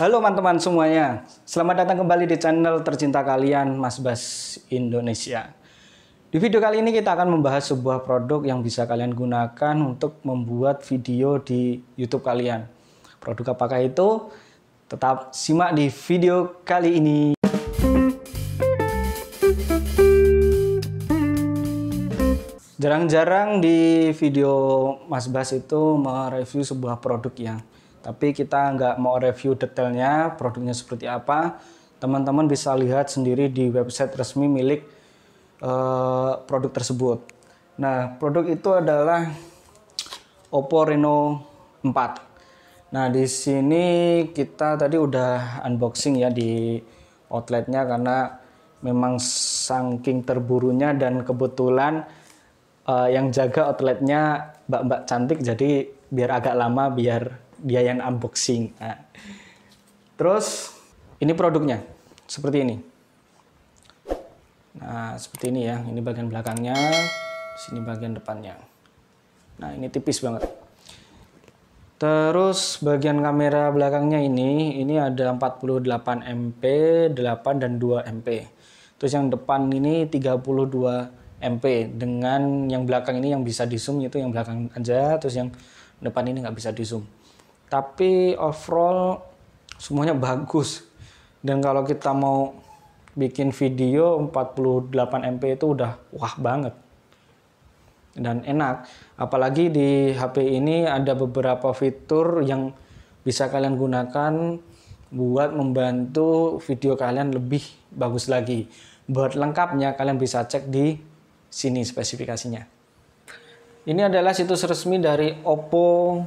Halo teman-teman semuanya, selamat datang kembali di channel tercinta kalian Mas Bas Indonesia. Di video kali ini kita akan membahas sebuah produk yang bisa kalian gunakan untuk membuat video di YouTube kalian. Produk apakah itu? Tetap simak di video kali ini. Jarang-jarang di video Mas Bas itu mereview sebuah produk yang tapi kita nggak mau review detailnya produknya seperti apa. Teman-teman bisa lihat sendiri di website resmi milik uh, produk tersebut. Nah, produk itu adalah Oppo Reno 4. Nah, di sini kita tadi udah unboxing ya di outletnya karena memang saking terburunya dan kebetulan uh, yang jaga outletnya mbak-mbak cantik jadi biar agak lama biar dia yang unboxing. Nah. Terus ini produknya seperti ini. Nah, seperti ini ya. Ini bagian belakangnya, sini bagian depannya. Nah, ini tipis banget. Terus bagian kamera belakangnya ini, ini ada 48 MP, 8 dan 2 MP. Terus yang depan ini 32 MP dengan yang belakang ini yang bisa di zoom itu yang belakang aja, terus yang depan ini nggak bisa di zoom tapi overall semuanya bagus dan kalau kita mau bikin video 48 MP itu udah wah banget dan enak apalagi di HP ini ada beberapa fitur yang bisa kalian gunakan buat membantu video kalian lebih bagus lagi buat lengkapnya kalian bisa cek di sini spesifikasinya ini adalah situs resmi dari Oppo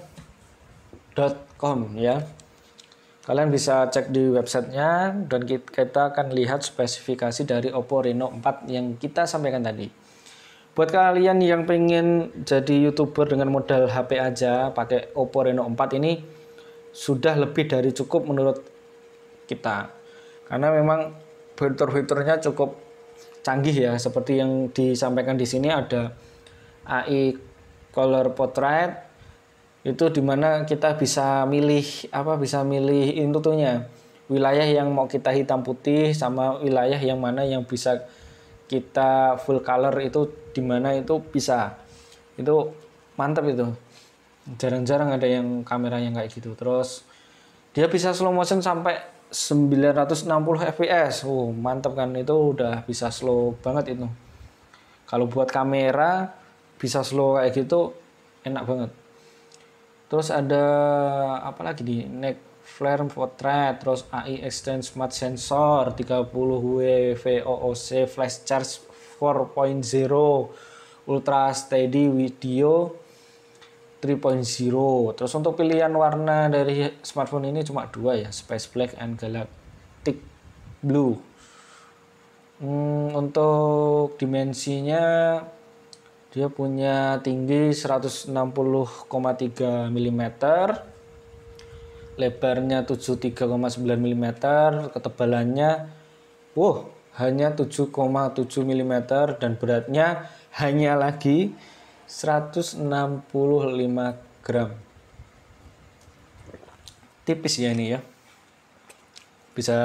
com ya. Kalian bisa cek di websitenya dan kita akan lihat spesifikasi dari Oppo Reno 4 yang kita sampaikan tadi. Buat kalian yang pengen jadi youtuber dengan modal HP aja pakai Oppo Reno 4 ini sudah lebih dari cukup menurut kita. Karena memang fitur-fiturnya cukup canggih ya seperti yang disampaikan di sini ada AI color portrait itu dimana kita bisa milih apa bisa milih tuhnya wilayah yang mau kita hitam putih sama wilayah yang mana yang bisa kita full color itu dimana itu bisa itu mantap itu jarang-jarang ada yang kamera yang kayak gitu terus dia bisa slow motion sampai 960 fps oh mantap kan itu udah bisa slow banget itu kalau buat kamera bisa slow kayak gitu enak banget terus ada apa lagi di neck flare portrait terus AI extend smart sensor 30 w VOOC flash charge 4.0 ultra steady video 3.0 terus untuk pilihan warna dari smartphone ini cuma dua ya space black and galactic blue hmm, untuk dimensinya dia punya tinggi 160,3 mm, lebarnya 73,9 mm, ketebalannya wow, hanya 7,7 mm dan beratnya hanya lagi 165 gram. Tipis ya ini ya. Bisa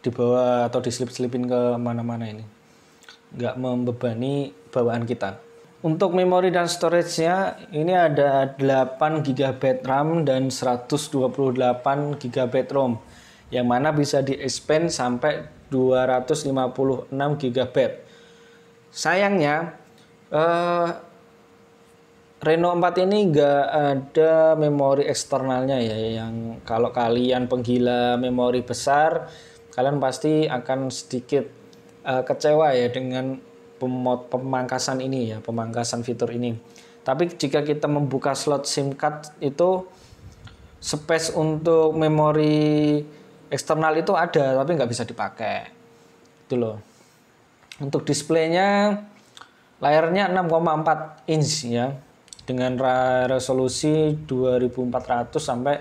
dibawa atau dislip selipin ke mana-mana ini. Nggak membebani bawaan kita. Untuk memori dan storage-nya ini ada 8 GB RAM dan 128 GB ROM yang mana bisa di-expand sampai 256 GB. Sayangnya eh, Reno 4 ini enggak ada memori eksternalnya ya yang kalau kalian penggila memori besar kalian pasti akan sedikit eh, kecewa ya dengan pemangkasan ini ya, pemangkasan fitur ini. Tapi jika kita membuka slot SIM card itu space untuk memori eksternal itu ada tapi nggak bisa dipakai. Itu loh. Untuk displaynya layarnya 6,4 inch ya dengan resolusi 2400 sampai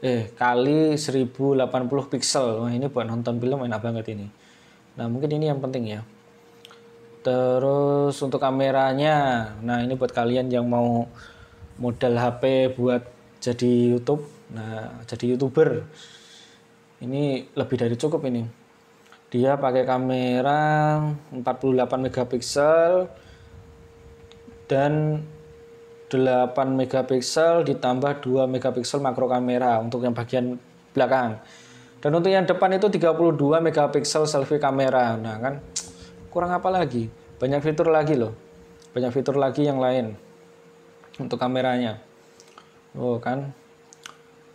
eh kali 1080 pixel. Wah, ini buat nonton film enak banget ini. Nah, mungkin ini yang penting ya. Terus untuk kameranya, nah ini buat kalian yang mau modal HP buat jadi YouTube, nah jadi youtuber ini lebih dari cukup ini. Dia pakai kamera 48 megapiksel dan 8 megapiksel ditambah 2 megapiksel makro kamera untuk yang bagian belakang. Dan untuk yang depan itu 32 megapiksel selfie kamera. Nah, kan kurang apa lagi? Banyak fitur lagi loh. Banyak fitur lagi yang lain untuk kameranya. Oh kan.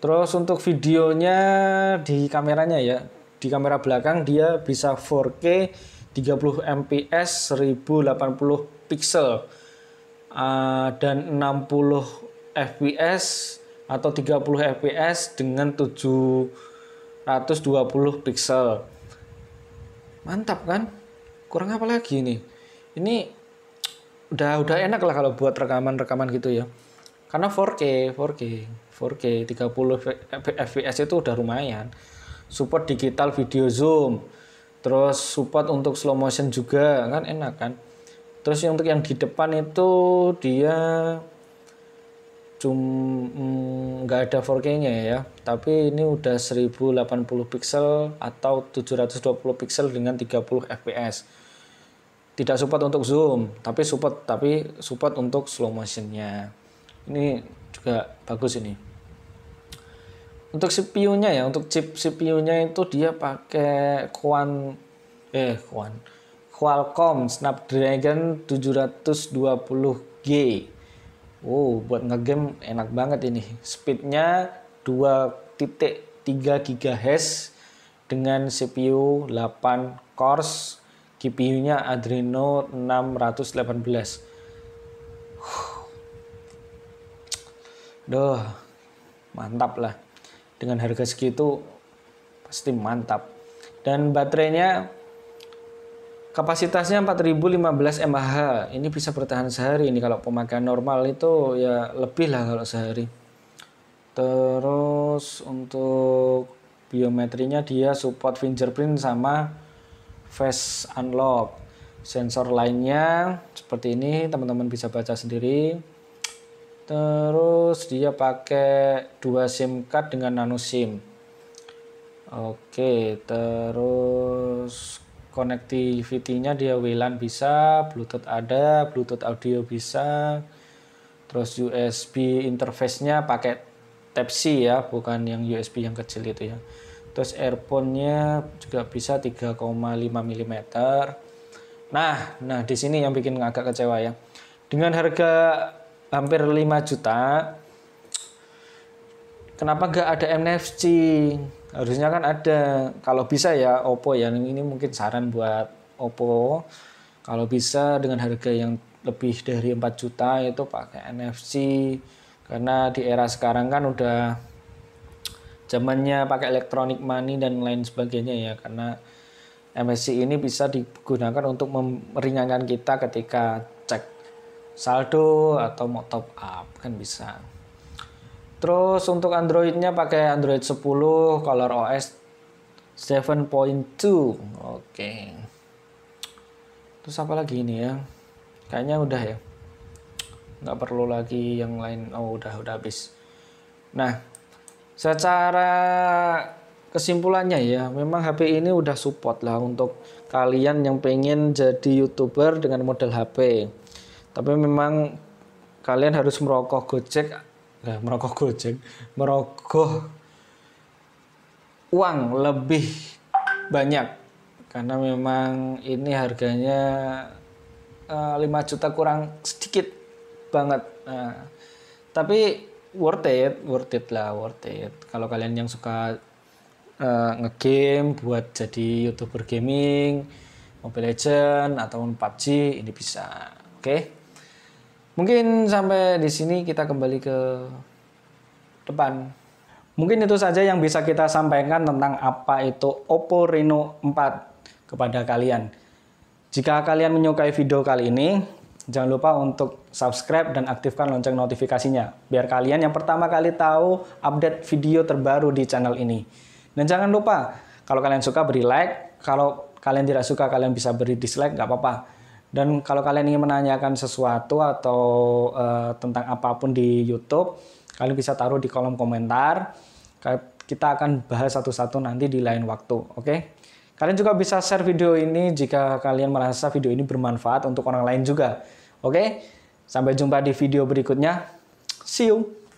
Terus untuk videonya di kameranya ya, di kamera belakang dia bisa 4K 30 fps 1080 pixel dan 60 fps atau 30 fps dengan 720 pixel. Mantap kan? kurang apa lagi ini ini udah udah enak lah kalau buat rekaman-rekaman gitu ya karena 4K 4K 4K 30 fps itu udah lumayan support digital video zoom terus support untuk slow motion juga kan enak kan terus untuk yang di depan itu dia cum hmm, nggak ada 4K-nya ya, tapi ini udah 1080 pixel atau 720 pixel dengan 30 fps. Tidak support untuk zoom, tapi support tapi support untuk slow motion-nya. Ini juga bagus ini. Untuk CPU-nya ya, untuk chip CPU-nya itu dia pakai Quan eh Quan Qualcomm Snapdragon 720G Wow, buat ngegame enak banget ini. Speednya 2.3 GHz dengan CPU 8 cores, GPU-nya Adreno 618. Duh, mantap lah. Dengan harga segitu pasti mantap. Dan baterainya Kapasitasnya 4015 mAh. Ini bisa bertahan sehari ini kalau pemakaian normal itu ya lebih lah kalau sehari. Terus untuk biometrinya dia support fingerprint sama face unlock. Sensor lainnya seperti ini teman-teman bisa baca sendiri. Terus dia pakai dua SIM card dengan nano SIM. Oke, terus Konektivitinya dia WLAN bisa, Bluetooth ada, Bluetooth audio bisa. Terus USB interface-nya pakai Type-C ya, bukan yang USB yang kecil itu ya. Terus earphone-nya juga bisa 3,5 mm. Nah, nah di sini yang bikin agak kecewa ya. Dengan harga hampir 5 juta, kenapa nggak ada NFC? harusnya kan ada kalau bisa ya Oppo ya ini mungkin saran buat Oppo kalau bisa dengan harga yang lebih dari 4 juta itu pakai NFC karena di era sekarang kan udah zamannya pakai elektronik money dan lain sebagainya ya karena MSC ini bisa digunakan untuk meringankan kita ketika cek saldo atau mau top up kan bisa. Terus untuk Androidnya pakai Android 10 Color OS 7.2. Oke. Okay. Terus apa lagi ini ya? Kayaknya udah ya. Nggak perlu lagi yang lain. Oh, udah udah habis. Nah, secara kesimpulannya ya, memang HP ini udah support lah untuk kalian yang pengen jadi YouTuber dengan model HP. Tapi memang kalian harus merokok, Gojek Nah, merokok gojek, merokok uang lebih banyak karena memang ini harganya uh, eh, 5 juta kurang sedikit banget. Nah, tapi worth it, worth it lah, worth it. Kalau kalian yang suka uh, ngegame buat jadi youtuber gaming, Mobile Legend ataupun PUBG ini bisa. Oke. Okay? Mungkin sampai di sini kita kembali ke depan. Mungkin itu saja yang bisa kita sampaikan tentang apa itu Oppo Reno 4 kepada kalian. Jika kalian menyukai video kali ini, jangan lupa untuk subscribe dan aktifkan lonceng notifikasinya biar kalian yang pertama kali tahu update video terbaru di channel ini. Dan jangan lupa kalau kalian suka beri like, kalau kalian tidak suka kalian bisa beri dislike nggak apa-apa. Dan kalau kalian ingin menanyakan sesuatu atau uh, tentang apapun di YouTube, kalian bisa taruh di kolom komentar. Kita akan bahas satu-satu nanti di lain waktu, oke? Okay? Kalian juga bisa share video ini jika kalian merasa video ini bermanfaat untuk orang lain juga. Oke? Sampai jumpa di video berikutnya. See you.